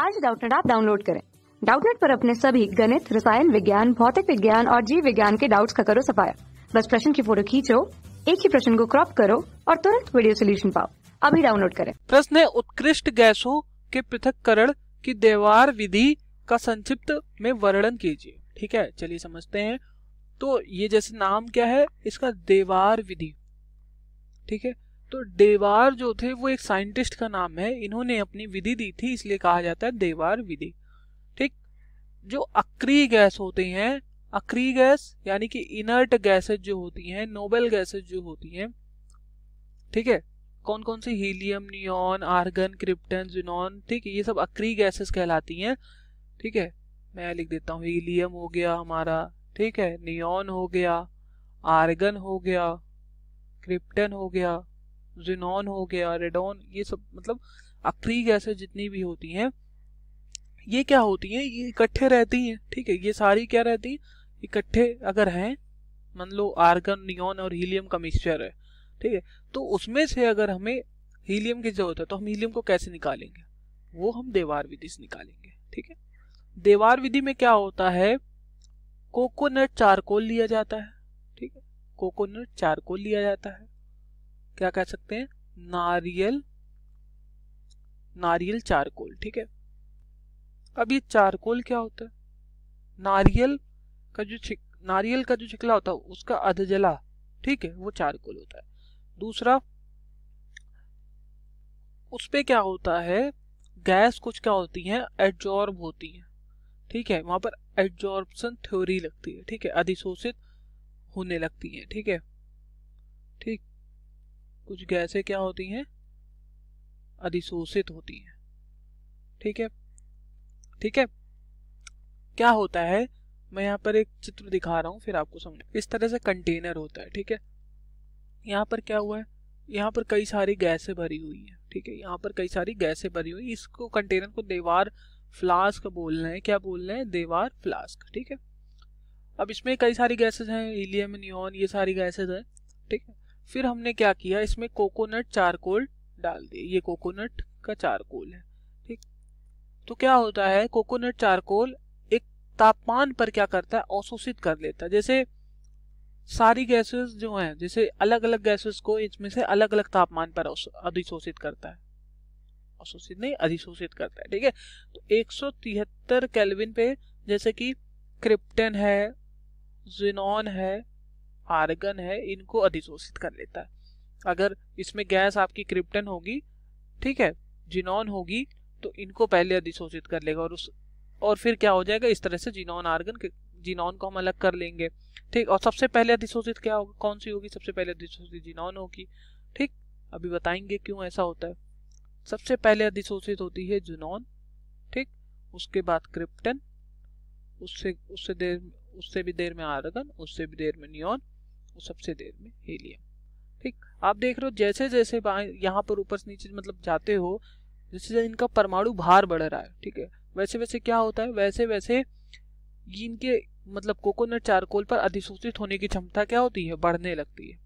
आज डाउटनेट आप डाउनलोड करें डाउटनेट पर अपने सभी गणित रसायन विज्ञान भौतिक विज्ञान और जीव विज्ञान के डाउट्स का करो सफाया बस प्रश्न की फोटो खींचो एक ही प्रश्न को क्रॉप करो और तुरंत वीडियो सोल्यूशन पाओ अभी डाउनलोड करें प्रश्न है उत्कृष्ट गैसों के पृथककरण की देवार विधि का संक्षिप्त में वर्णन कीजिए ठीक है चलिए समझते हैं तो ये जैसे नाम क्या है इसका देवार विधि ठीक है तो देवार जो थे वो एक साइंटिस्ट का नाम है इन्होंने अपनी विधि दी थी इसलिए कहा जाता है देवार विधि ठीक जो अक्री गैस होते हैं अक्री गैस यानी कि इनर्ट गैसेज जो होती हैं नोबेल गैसेज जो होती हैं ठीक है कौन कौन सी helium neon argon krypton xenon ठीक है ये सब अक्री गैसेस कहलाती हैं ठीक है मैं लिख देता हूँ हीलियम हो गया हमारा ठीक है नियॉन हो गया आर्गन हो गया क्रिप्टन हो गया जिनॉन हो गया रेडॉन ये सब मतलब अक्री गैसें जितनी भी होती हैं ये क्या होती हैं ये इकट्ठे रहती हैं ठीक है ये सारी क्या रहती हैं इकट्ठे अगर हैं मान लो आर्गन नियोन और हीलियम का मिक्सचर है ठीक है तो उसमें से अगर हमें हीलियम की जरूरत है तो हम हीलियम को कैसे निकालेंगे वो हम देवार विधि से निकालेंगे ठीक है देवार विधि में क्या होता है कोकोनट चारकोल लिया जाता है ठीक है कोकोनट चारकोल लिया जाता है क्या कह सकते हैं नारियल नारियल चारकोल ठीक है अब ये चारकोल क्या होता है नारियल का जो छिक नारियल का जो छिकला होता है उसका अधजला ठीक है वो चारकोल होता है दूसरा उस पर क्या होता है गैस कुछ क्या होती है एडजॉर्ब होती है ठीक है वहां पर एडजॉर्बसन थ्योरी लगती है ठीक है अधिशोषित होने लगती है ठीक है ठीक कुछ गैसें क्या होती हैं अधिशोषित होती हैं ठीक है ठीक है क्या होता है मैं यहाँ पर एक चित्र दिखा रहा हूँ फिर आपको समझ इस तरह से कंटेनर होता है ठीक है यहाँ पर क्या हुआ है यहाँ पर कई सारी गैसें भरी हुई हैं ठीक है यहाँ पर कई सारी गैसें भरी हुई इसको कंटेनर को देवार फ्लास्क बोलना है क्या बोलना है देवार फ्लास्क ठीक है अब इसमें कई सारी गैसेज हैं हीलियम नियॉन ये सारी गैसेज हैं ठीक है फिर हमने क्या किया इसमें कोकोनट चारकोल डाल दिए ये कोकोनट का चारकोल है ठीक तो क्या होता है कोकोनट चारकोल एक तापमान पर क्या करता है अवशोषित कर लेता है जैसे सारी गैसेस जो हैं जैसे अलग अलग गैसेस को इसमें से अलग अलग तापमान पर अधिशोषित करता है अवशोषित नहीं अधिशोषित करता है ठीक है तो एक सौ पे जैसे कि क्रिप्टन है जिनॉन है आर्गन है इनको अधिशोषित कर लेता है अगर इसमें गैस आपकी क्रिप्टन होगी ठीक है जिनॉन होगी तो इनको पहले अधिशोषित कर लेगा और उस और फिर क्या हो जाएगा इस तरह से जिनॉन आर्गन जिनॉन को हम अलग कर लेंगे ठीक और सबसे पहले अधिशोषित क्या होगा कौन सी होगी सबसे पहले अधिशोषित जिनॉन होगी ठीक अभी बताएंगे क्यों ऐसा होता है सबसे पहले अधिशोषित होती है जुनॉन ठीक उसके बाद क्रिप्टन उससे उससे देर उससे भी देर में आर्गन उससे भी देर में नियॉन सबसे देर में हीलियम ठीक आप देख रहे हो जैसे जैसे यहाँ पर ऊपर से नीचे मतलब जाते हो जैसे जैसे इनका परमाणु भार बढ़ रहा है ठीक है वैसे वैसे क्या होता है वैसे वैसे इनके मतलब कोकोनट चारकोल पर अधिसूचित होने की क्षमता क्या होती है बढ़ने लगती है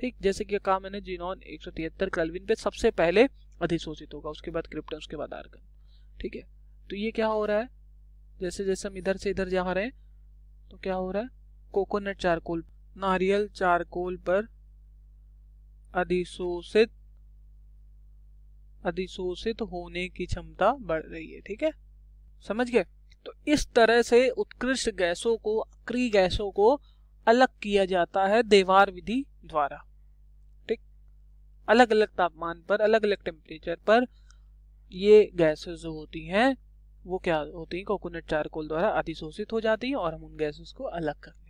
ठीक जैसे कि कहा मैंने जीनॉन एक सौ तिहत्तर कलविन पे सबसे पहले अधिसूचित होगा उसके बाद क्रिप्टन उसके बाद आर्गन ठीक है तो ये क्या हो रहा है जैसे जैसे हम इधर से इधर जा रहे हैं तो क्या हो रहा है कोकोनट चारकोल नारियल चारकोल पर अधिशोषित अधिशोषित होने की क्षमता बढ़ रही है ठीक है समझ गए तो इस तरह से उत्कृष्ट गैसों को अक्री गैसों को अलग किया जाता है देवार विधि द्वारा ठीक अलग अलग तापमान पर अलग अलग टेम्परेचर पर ये गैसेस जो होती हैं वो क्या होती हैं कोकोनट चारकोल द्वारा अधिशोषित हो जाती हैं और हम उन गैसेस को अलग करते हैं